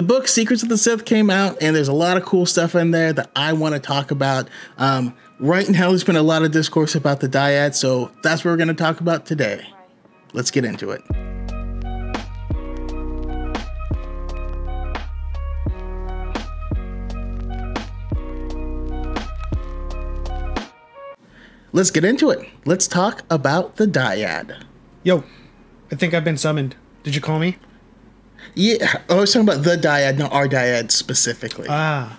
the book Secrets of the Sith came out, and there's a lot of cool stuff in there that I want to talk about. Um, right now, there's been a lot of discourse about the dyad, so that's what we're going to talk about today. Let's get into it. Let's get into it. Let's talk about the dyad. Yo, I think I've been summoned. Did you call me? Yeah, I was talking about the dyad, not our dyad specifically. Ah,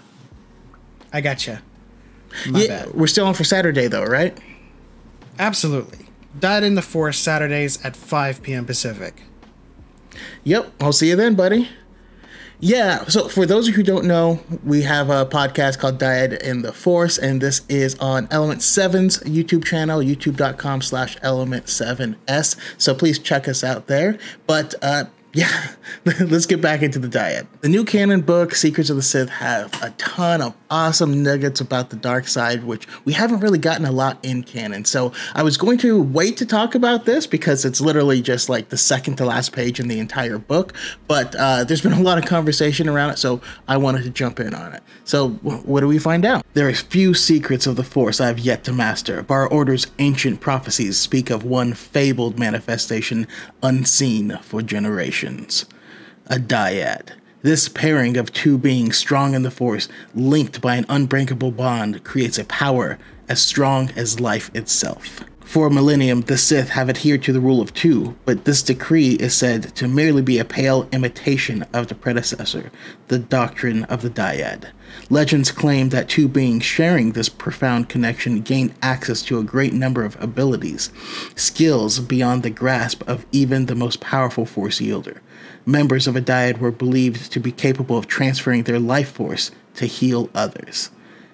I gotcha. My yeah, bad. we're still on for Saturday though, right? Absolutely. Dyad in the Forest Saturdays at 5 p.m. Pacific. Yep, I'll see you then, buddy. Yeah, so for those of you who don't know, we have a podcast called Dyad in the Force, and this is on Element 7's YouTube channel, youtube.com slash element7s. So please check us out there. But uh, yeah, let's get back into the diet. The new canon book, Secrets of the Sith, have a ton of awesome nuggets about the dark side, which we haven't really gotten a lot in canon. So I was going to wait to talk about this because it's literally just like the second to last page in the entire book, but uh, there's been a lot of conversation around it, so I wanted to jump in on it. So what do we find out? There are few secrets of the Force I have yet to master. Bar Order's ancient prophecies speak of one fabled manifestation unseen for generations emotions, a dyad. This pairing of two beings strong in the Force, linked by an unbreakable bond, creates a power as strong as life itself. For a millennium, the Sith have adhered to the rule of two, but this decree is said to merely be a pale imitation of the predecessor, the doctrine of the dyad. Legends claim that two beings sharing this profound connection gain access to a great number of abilities, skills beyond the grasp of even the most powerful Force Yielder members of a dyad were believed to be capable of transferring their life force to heal others.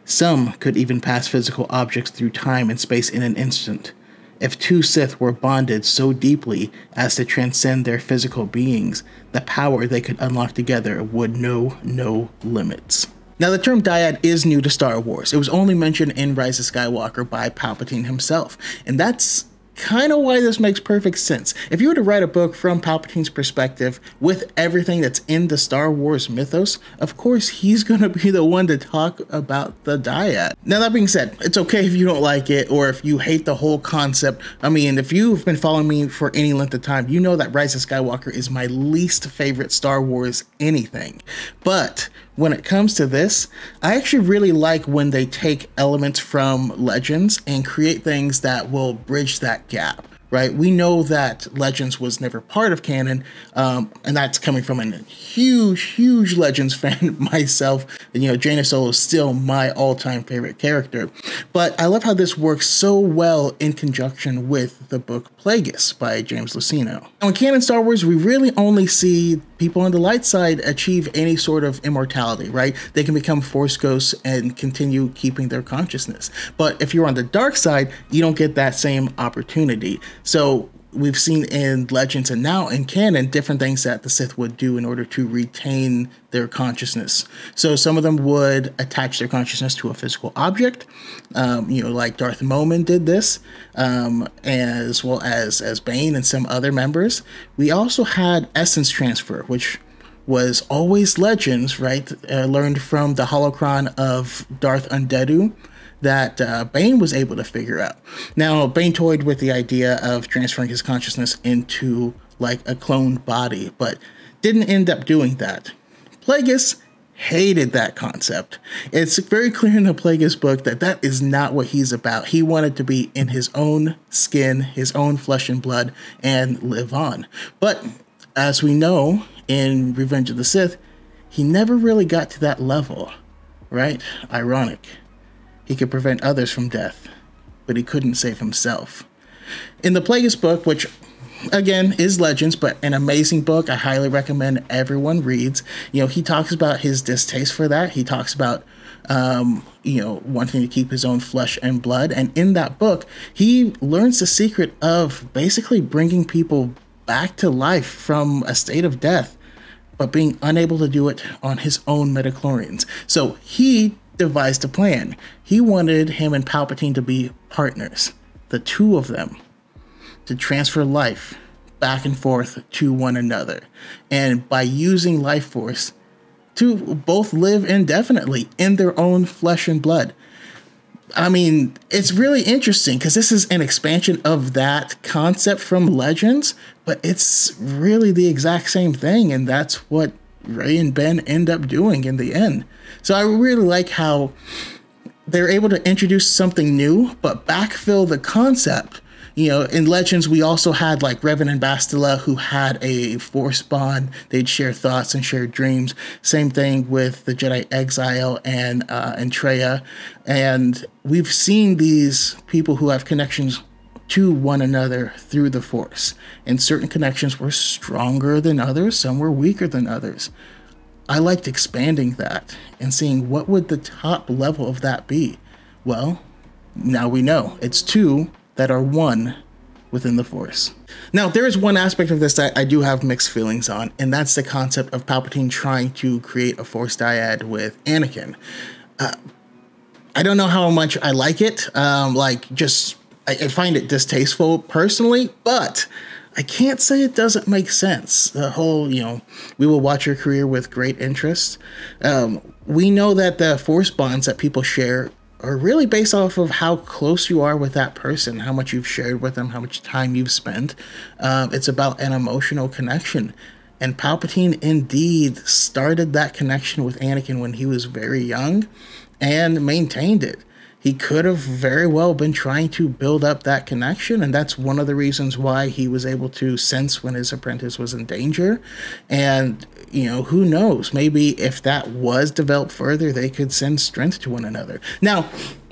Some could even pass physical objects through time and space in an instant. If two Sith were bonded so deeply as to transcend their physical beings, the power they could unlock together would know no limits. Now, the term dyad is new to Star Wars. It was only mentioned in Rise of Skywalker by Palpatine himself, and that's kind of why this makes perfect sense. If you were to write a book from Palpatine's perspective with everything that's in the Star Wars mythos, of course he's going to be the one to talk about the dyad. Now, that being said, it's okay if you don't like it or if you hate the whole concept. I mean, if you've been following me for any length of time, you know that Rise of Skywalker is my least favorite Star Wars anything. But when it comes to this, I actually really like when they take elements from Legends and create things that will bridge that gap right? We know that Legends was never part of canon, um, and that's coming from a huge, huge Legends fan myself. And, you know, Jaina Solo is still my all-time favorite character, but I love how this works so well in conjunction with the book Plagueis by James Luceno. Now, in canon Star Wars, we really only see people on the light side achieve any sort of immortality, right? They can become force ghosts and continue keeping their consciousness. But if you're on the dark side, you don't get that same opportunity. So we've seen in Legends and now in canon different things that the Sith would do in order to retain their consciousness. So some of them would attach their consciousness to a physical object, um, you know, like Darth Momin did this, um, as well as as Bane and some other members. We also had essence transfer, which was always Legends, right? Uh, learned from the holocron of Darth undedu that uh, Bane was able to figure out. Now, Bane toyed with the idea of transferring his consciousness into like a cloned body, but didn't end up doing that. Plagueis hated that concept. It's very clear in the Plagueis book that that is not what he's about. He wanted to be in his own skin, his own flesh and blood, and live on. But as we know in Revenge of the Sith, he never really got to that level, right? Ironic. He could prevent others from death, but he couldn't save himself. In the Plagueis book, which again is legends but an amazing book i highly recommend everyone reads you know he talks about his distaste for that he talks about um, you know wanting to keep his own flesh and blood and in that book he learns the secret of basically bringing people back to life from a state of death but being unable to do it on his own metachlorians so he devised a plan. He wanted him and Palpatine to be partners, the two of them, to transfer life back and forth to one another. And by using life force, to both live indefinitely in their own flesh and blood. I mean, it's really interesting because this is an expansion of that concept from Legends, but it's really the exact same thing. And that's what Ray and Ben end up doing in the end. So I really like how they're able to introduce something new, but backfill the concept. You know, in Legends, we also had like Revan and Bastila who had a force bond. They'd share thoughts and share dreams. Same thing with the Jedi Exile and uh, and Treya. And we've seen these people who have connections to one another through the Force, and certain connections were stronger than others, some were weaker than others. I liked expanding that and seeing what would the top level of that be. Well, now we know it's two that are one within the Force. Now, there is one aspect of this that I do have mixed feelings on, and that's the concept of Palpatine trying to create a Force dyad with Anakin. Uh, I don't know how much I like it. Um, like, just I, I find it distasteful personally, but I can't say it doesn't make sense. The whole, you know, we will watch your career with great interest. Um, we know that the force bonds that people share are really based off of how close you are with that person, how much you've shared with them, how much time you've spent. Um, it's about an emotional connection. And Palpatine indeed started that connection with Anakin when he was very young and maintained it he could have very well been trying to build up that connection. And that's one of the reasons why he was able to sense when his apprentice was in danger. And, you know, who knows? Maybe if that was developed further, they could send strength to one another. Now,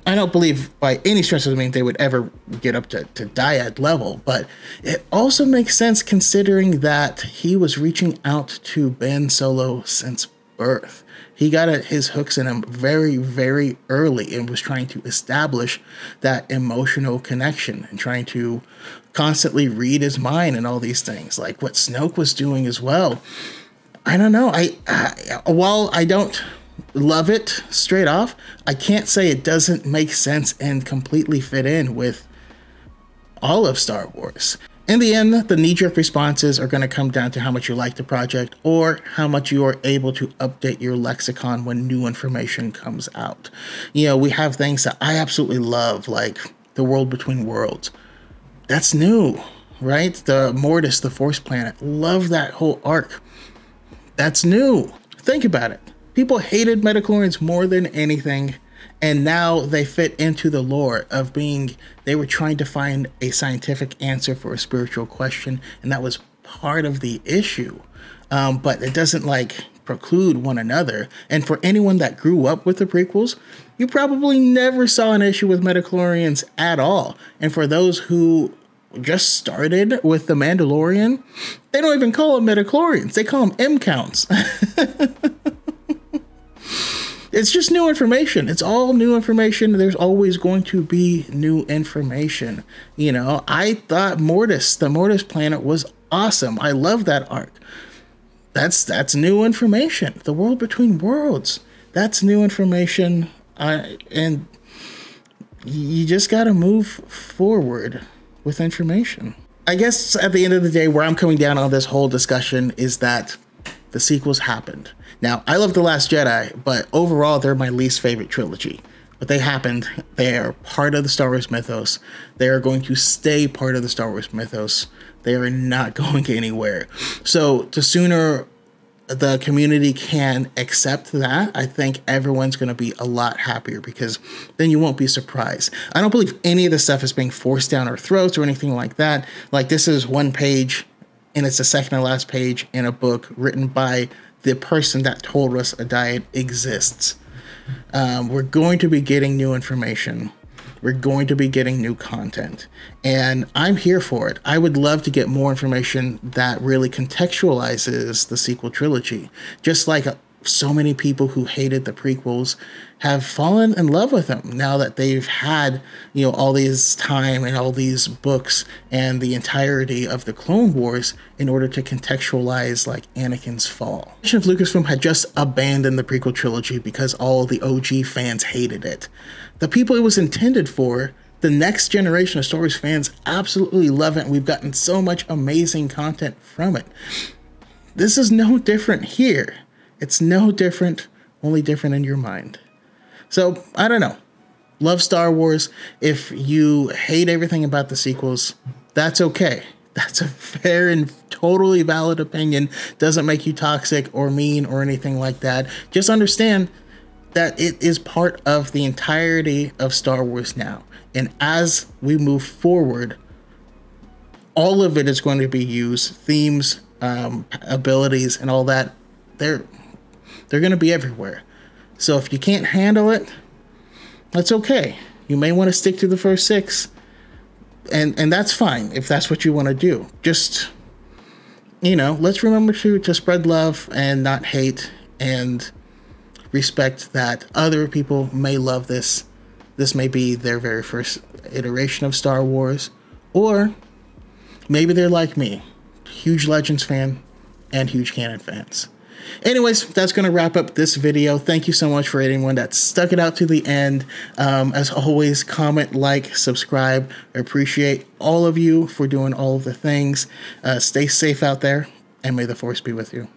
I don't believe by any stretch of the mean they would ever get up to, to dyad level, but it also makes sense considering that he was reaching out to Ben Solo since birth. He got his hooks in him very, very early and was trying to establish that emotional connection and trying to constantly read his mind and all these things, like what Snoke was doing as well. I don't know. I, I while I don't love it straight off, I can't say it doesn't make sense and completely fit in with all of Star Wars. In the end, the knee jerk responses are going to come down to how much you like the project or how much you are able to update your lexicon when new information comes out. You know, we have things that I absolutely love, like The World Between Worlds. That's new, right? The Mortis, the Force Planet. Love that whole arc. That's new. Think about it. People hated Metachlorians more than anything and now they fit into the lore of being they were trying to find a scientific answer for a spiritual question and that was part of the issue um, but it doesn't like preclude one another and for anyone that grew up with the prequels you probably never saw an issue with metachlorians at all and for those who just started with the mandalorian they don't even call them metachlorians they call them m counts it's just new information. It's all new information. There's always going to be new information. You know, I thought Mortis, the Mortis planet, was awesome. I love that arc. That's that's new information. The world between worlds. That's new information. I and you just got to move forward with information. I guess at the end of the day, where I'm coming down on this whole discussion is that the sequels happened. Now, I love The Last Jedi, but overall, they're my least favorite trilogy. But they happened. They are part of the Star Wars mythos. They are going to stay part of the Star Wars mythos. They are not going anywhere. So, the sooner the community can accept that, I think everyone's going to be a lot happier because then you won't be surprised. I don't believe any of the stuff is being forced down our throats or anything like that. Like, this is one page and it's the second to last page in a book written by the person that told us a diet exists. Um, we're going to be getting new information. We're going to be getting new content. And I'm here for it. I would love to get more information that really contextualizes the sequel trilogy. Just like so many people who hated the prequels have fallen in love with them now that they've had you know all these time and all these books and the entirety of the clone wars in order to contextualize like anakin's fall if lucasfilm had just abandoned the prequel trilogy because all the og fans hated it the people it was intended for the next generation of Star Wars fans absolutely love it, and we've gotten so much amazing content from it. This is no different here. It's no different, only different in your mind. So, I don't know. Love Star Wars. If you hate everything about the sequels, that's okay. That's a fair and totally valid opinion. Doesn't make you toxic or mean or anything like that. Just understand that it is part of the entirety of Star Wars now. And as we move forward, all of it is going to be used, themes, um, abilities, and all that. There they're going to be everywhere. So if you can't handle it, that's okay. You may want to stick to the first six, and and that's fine if that's what you want to do. Just you know, let's remember to to spread love and not hate and respect that other people may love this. This may be their very first iteration of Star Wars, or maybe they're like me, huge Legends fan and huge Canon fans. Anyways, that's going to wrap up this video. Thank you so much for anyone that stuck it out to the end. Um, as always, comment, like, subscribe. I appreciate all of you for doing all of the things. Uh, stay safe out there, and may the force be with you.